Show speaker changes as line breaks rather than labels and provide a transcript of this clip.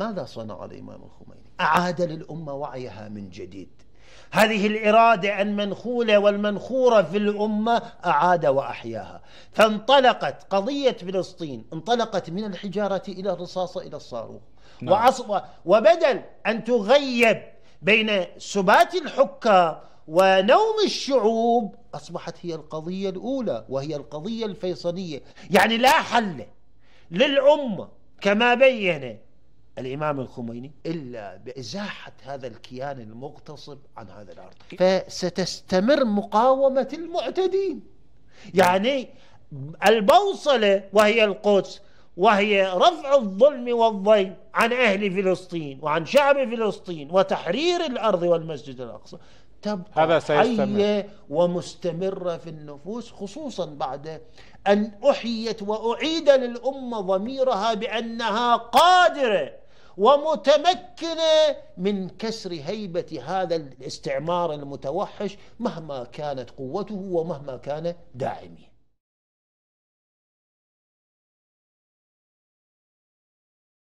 ماذا صنع الإمام الخميني؟ أعاد للأمة وعيها من جديد هذه الإرادة المنخولة والمنخورة في الأمة أعاد وأحياها فانطلقت قضية فلسطين انطلقت من الحجارة إلى الرصاصة إلى الصاروخ نعم. وبدل أن تغيب بين سبات الحكام ونوم الشعوب أصبحت هي القضية الأولى وهي القضية الفيصلية يعني لا حل للأمة كما بين الإمام الخميني إلا بإزاحة هذا الكيان المغتصب عن هذا الأرض إيه. فستستمر مقاومة المعتدين نعم. يعني البوصلة وهي القدس وهي رفع الظلم والضيم عن أهل فلسطين وعن شعب فلسطين وتحرير الأرض والمسجد الأقصى تبقى هذا سيستمر. حية ومستمرة في النفوس خصوصا بعد أن أحيت وأعيد للأمة ضميرها بأنها قادرة ومتمكنة من كسر هيبة هذا الاستعمار المتوحش مهما كانت قوته ومهما كان داعميه